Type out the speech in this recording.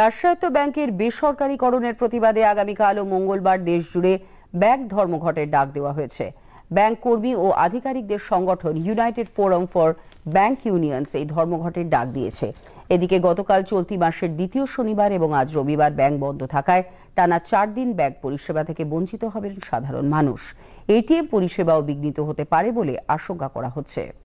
রাষ্ট্রায়ত্ত ব্যাংকের বেসরকারীকরণের প্রতিবাদে আগামীকাল ও মঙ্গলবার দেশজুড়ে ব্যাংক ধর্মঘটের ডাক দেওয়া হয়েছে ব্যাংক কর্মী ও আধিকারিকদের সংগঠন United Forum for Bank Unions এই ধর্মঘটের ডাক দিয়েছে এদিকে গতকাল চলতি মাসের দ্বিতীয় শনিবার এবং আজ রবিবার ব্যাংক বন্ধ থাকায় টানা চার দিন ব্যাংক পরিষেবা থেকে বঞ্চিত হবেন সাধারণ মানুষ এটিএম পরিষেবাও বিঘ্নিত হতে পারে বলে আশঙ্কা করা হচ্ছে